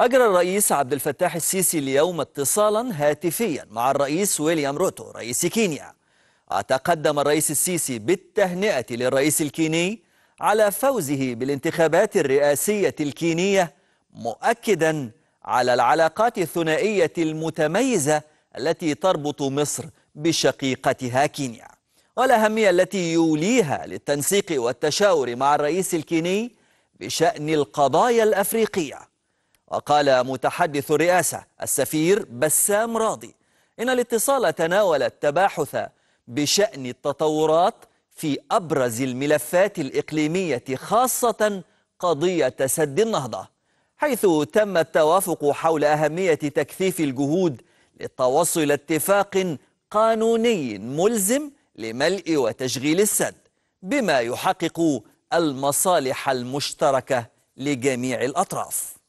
أجرى الرئيس عبد الفتاح السيسي اليوم اتصالا هاتفيا مع الرئيس ويليام روتو رئيس كينيا وتقدم الرئيس السيسي بالتهنئة للرئيس الكيني على فوزه بالانتخابات الرئاسية الكينية مؤكدا على العلاقات الثنائية المتميزة التي تربط مصر بشقيقتها كينيا والأهمية التي يوليها للتنسيق والتشاور مع الرئيس الكيني بشأن القضايا الأفريقية وقال متحدث الرئاسة السفير بسام راضي إن الاتصال تناول التباحث بشأن التطورات في أبرز الملفات الإقليمية خاصة قضية سد النهضة حيث تم التوافق حول أهمية تكثيف الجهود للتوصل اتفاق قانوني ملزم لملء وتشغيل السد بما يحقق المصالح المشتركة لجميع الأطراف